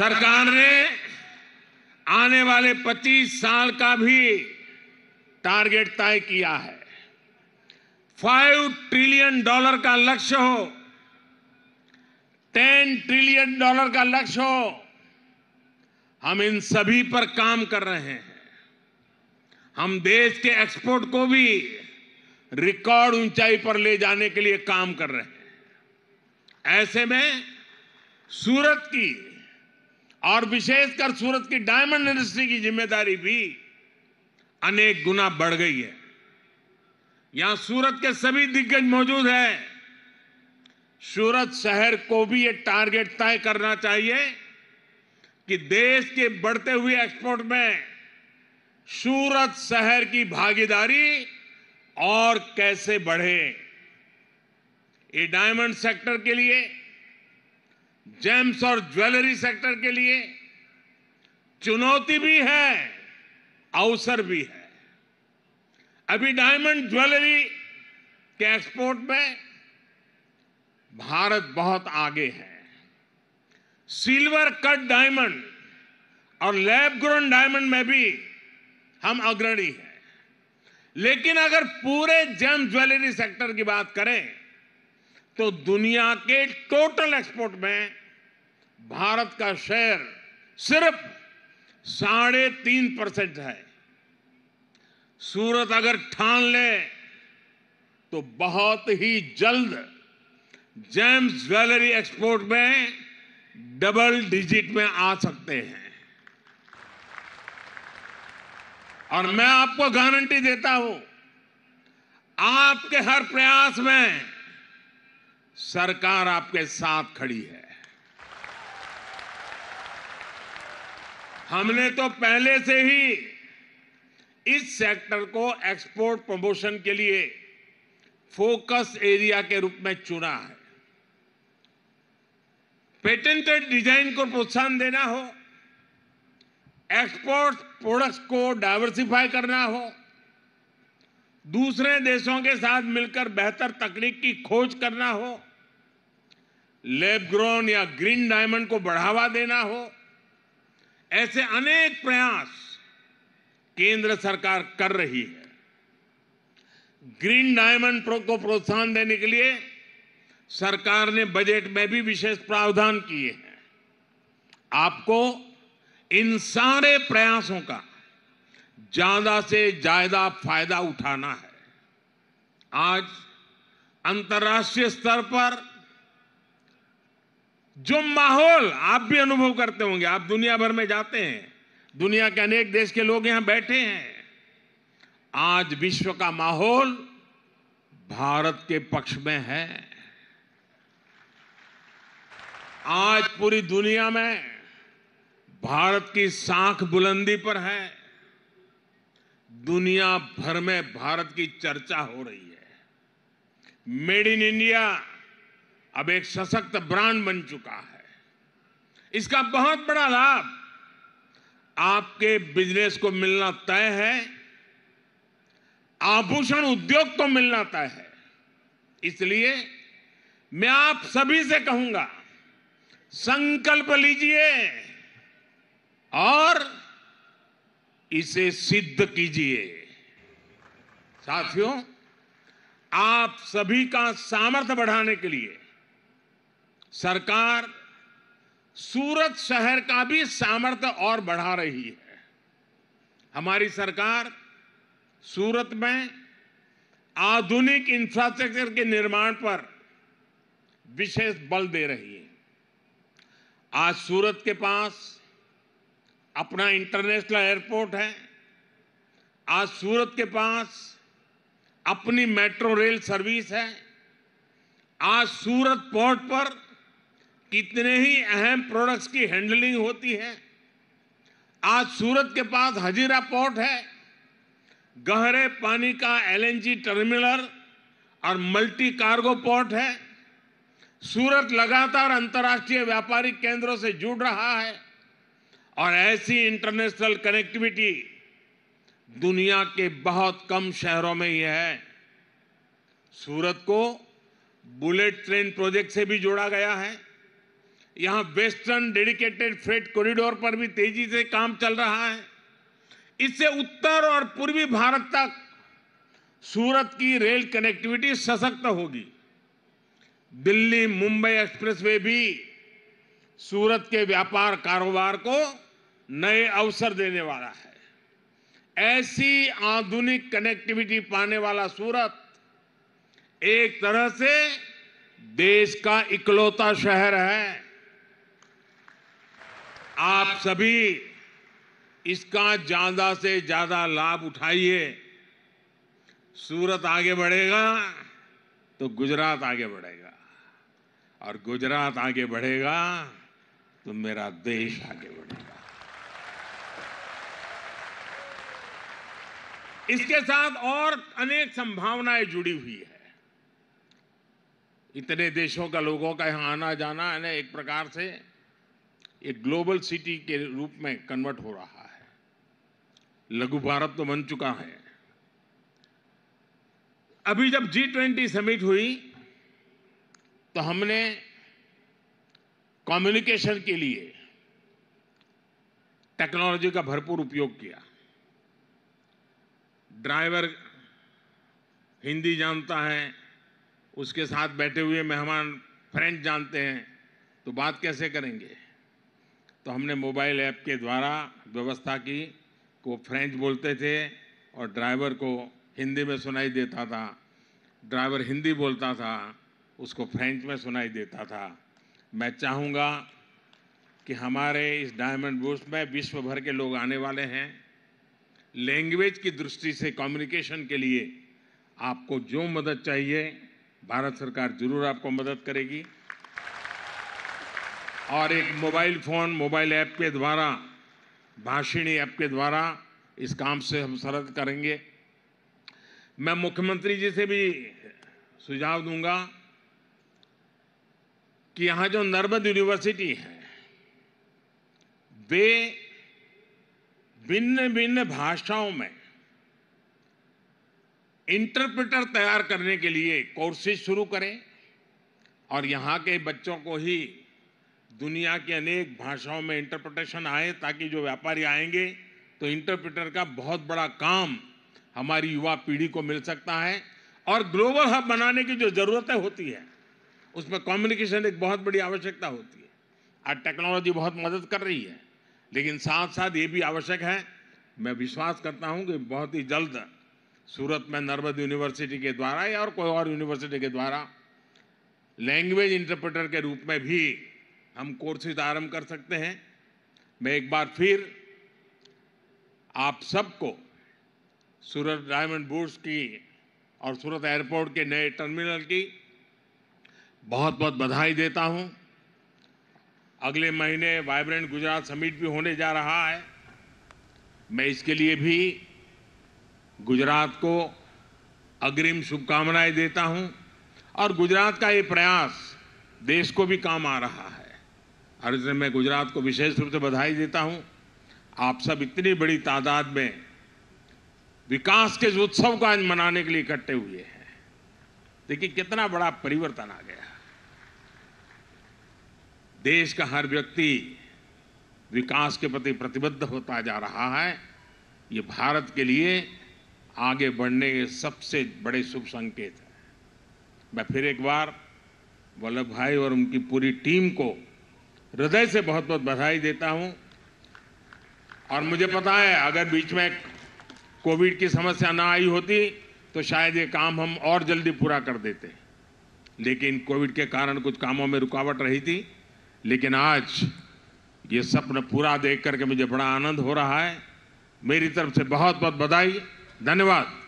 सरकार ने आने वाले 25 साल का भी टारगेट तय किया है 5 ट्रिलियन डॉलर का लक्ष्य हो 10 ट्रिलियन डॉलर का लक्ष्य हो हम इन सभी पर काम कर रहे हैं हम देश के एक्सपोर्ट को भी रिकॉर्ड ऊंचाई पर ले जाने के लिए काम कर रहे हैं ऐसे में सूरत की और विशेषकर सूरत की डायमंड इंडस्ट्री की जिम्मेदारी भी अनेक गुना बढ़ गई है यहां सूरत के सभी दिग्गज मौजूद हैं सूरत शहर को भी ये टारगेट तय करना चाहिए कि देश के बढ़ते हुए एक्सपोर्ट में सूरत शहर की भागीदारी और कैसे बढ़े ये डायमंड सेक्टर के लिए जेम्स और ज्वेलरी सेक्टर के लिए चुनौती भी है अवसर भी है अभी डायमंड ज्वेलरी के एक्सपोर्ट में भारत बहुत आगे है सिल्वर कट डायमंड और लैब ग्रोन डायमंड में भी हम अग्रणी हैं लेकिन अगर पूरे जेम ज्वेलरी सेक्टर की बात करें तो दुनिया के टोटल एक्सपोर्ट में भारत का शेयर सिर्फ साढ़े तीन परसेंट है सूरत अगर ठान ले तो बहुत ही जल्द जेम्स ज्वेलरी एक्सपोर्ट में डबल डिजिट में आ सकते हैं और मैं आपको गारंटी देता हूं आपके हर प्रयास में सरकार आपके साथ खड़ी है हमने तो पहले से ही इस सेक्टर को एक्सपोर्ट प्रमोशन के लिए फोकस एरिया के रूप में चुना है पेटेंटेड डिजाइन को प्रोत्साहन देना हो एक्सपोर्ट प्रोडक्ट्स को डाइवर्सिफाई करना हो दूसरे देशों के साथ मिलकर बेहतर तकनीक की खोज करना हो लेबग्रोन या ग्रीन डायमंड को बढ़ावा देना हो ऐसे अनेक प्रयास केंद्र सरकार कर रही है ग्रीन डायमंड प्रो को प्रोत्साहन देने के लिए सरकार ने बजट में भी विशेष प्रावधान किए हैं आपको इन सारे प्रयासों का ज्यादा से ज्यादा फायदा उठाना है आज अंतर्राष्ट्रीय स्तर पर जो माहौल आप भी अनुभव करते होंगे आप दुनिया भर में जाते हैं दुनिया के अनेक देश के लोग यहां बैठे हैं आज विश्व का माहौल भारत के पक्ष में है आज पूरी दुनिया में भारत की साख बुलंदी पर है दुनिया भर में भारत की चर्चा हो रही है मेड इन इंडिया अब एक सशक्त ब्रांड बन चुका है इसका बहुत बड़ा लाभ आपके बिजनेस को मिलना तय है आभूषण उद्योग को मिलना तय है इसलिए मैं आप सभी से कहूंगा संकल्प लीजिए और इसे सिद्ध कीजिए साथियों आप सभी का सामर्थ्य बढ़ाने के लिए सरकार सूरत शहर का भी सामर्थ्य और बढ़ा रही है हमारी सरकार सूरत में आधुनिक इंफ्रास्ट्रक्चर के निर्माण पर विशेष बल दे रही है आज सूरत के पास अपना इंटरनेशनल एयरपोर्ट है आज सूरत के पास अपनी मेट्रो रेल सर्विस है आज सूरत पोर्ट पर कितने ही अहम प्रोडक्ट्स की हैंडलिंग होती है आज सूरत के पास हजीरा पोर्ट है गहरे पानी का एलएनजी टर्मिनल और मल्टी कार्गो पोर्ट है सूरत लगातार अंतर्राष्ट्रीय व्यापारिक केंद्रों से जुड़ रहा है और ऐसी इंटरनेशनल कनेक्टिविटी दुनिया के बहुत कम शहरों में ही है सूरत को बुलेट ट्रेन प्रोजेक्ट से भी जोड़ा गया है यहाँ वेस्टर्न डेडिकेटेड फ्रेट कॉरिडोर पर भी तेजी से काम चल रहा है इससे उत्तर और पूर्वी भारत तक सूरत की रेल कनेक्टिविटी सशक्त होगी दिल्ली मुंबई एक्सप्रेसवे भी सूरत के व्यापार कारोबार को नए अवसर देने वाला है ऐसी आधुनिक कनेक्टिविटी पाने वाला सूरत एक तरह से देश का इकलौता शहर है आप सभी इसका ज्यादा से ज्यादा लाभ उठाइए सूरत आगे बढ़ेगा तो गुजरात आगे बढ़ेगा और गुजरात आगे बढ़ेगा तो मेरा देश आगे बढ़ेगा इसके साथ और अनेक संभावनाएं जुड़ी हुई है इतने देशों का लोगों का यहां आना जाना है ना एक प्रकार से एक ग्लोबल सिटी के रूप में कन्वर्ट हो रहा है लघु भारत तो बन चुका है अभी जब जी ट्वेंटी समिट हुई तो हमने कम्युनिकेशन के लिए टेक्नोलॉजी का भरपूर उपयोग किया ड्राइवर हिंदी जानता है उसके साथ बैठे हुए मेहमान फ्रेंच जानते हैं तो बात कैसे करेंगे तो हमने मोबाइल ऐप के द्वारा व्यवस्था की को फ्रेंच बोलते थे और ड्राइवर को हिंदी में सुनाई देता था ड्राइवर हिंदी बोलता था उसको फ्रेंच में सुनाई देता था मैं चाहूँगा कि हमारे इस डायमंड बूस्ट में विश्व भर के लोग आने वाले हैं लैंग्वेज की दृष्टि से कम्युनिकेशन के लिए आपको जो मदद चाहिए भारत सरकार जरूर आपको मदद करेगी और एक मोबाइल फ़ोन मोबाइल ऐप के द्वारा भाषिणी ऐप के द्वारा इस काम से हम सरद करेंगे मैं मुख्यमंत्री जी से भी सुझाव दूंगा कि यहाँ जो नर्मद यूनिवर्सिटी है वे भिन्न भिन्न भाषाओं में इंटरप्रेटर तैयार करने के लिए कोर्सेज शुरू करें और यहाँ के बच्चों को ही दुनिया के अनेक भाषाओं में इंटरप्रटेशन आए ताकि जो व्यापारी आएंगे तो इंटरप्रेटर का बहुत बड़ा काम हमारी युवा पीढ़ी को मिल सकता है और ग्लोबल हब बनाने की जो ज़रूरतें होती है उसमें कम्युनिकेशन एक बहुत बड़ी आवश्यकता होती है आज टेक्नोलॉजी बहुत मदद कर रही है लेकिन साथ साथ ये भी आवश्यक है मैं विश्वास करता हूँ कि बहुत ही जल्द सूरत में नर्मद यूनिवर्सिटी के द्वारा या और कोई और यूनिवर्सिटी के द्वारा लैंग्वेज इंटरप्रेटर के रूप में भी हम कोर्सेज आरंभ कर सकते हैं मैं एक बार फिर आप सबको सूरत डायमंड बोर्ड्स की और सूरत एयरपोर्ट के नए टर्मिनल की बहुत बहुत बधाई देता हूं अगले महीने वाइब्रेंट गुजरात समिट भी होने जा रहा है मैं इसके लिए भी गुजरात को अग्रिम शुभकामनाएं देता हूं और गुजरात का ये प्रयास देश को भी काम आ रहा है और इसलिए मैं गुजरात को विशेष रूप से बधाई देता हूं आप सब इतनी बड़ी तादाद में विकास के उत्सव को आज मनाने के लिए इकट्ठे हुए हैं देखिए कितना बड़ा परिवर्तन आ गया देश का हर व्यक्ति विकास के प्रति प्रतिबद्ध होता जा रहा है ये भारत के लिए आगे बढ़ने के सबसे बड़े शुभ संकेत है मैं फिर एक बार वल्लभ भाई और उनकी पूरी टीम को हृदय से बहुत बहुत बधाई देता हूं और मुझे पता है अगर बीच में कोविड की समस्या ना आई होती तो शायद ये काम हम और जल्दी पूरा कर देते लेकिन कोविड के कारण कुछ कामों में रुकावट रही थी लेकिन आज ये सपना पूरा देख करके मुझे बड़ा आनंद हो रहा है मेरी तरफ से बहुत बहुत बधाई धन्यवाद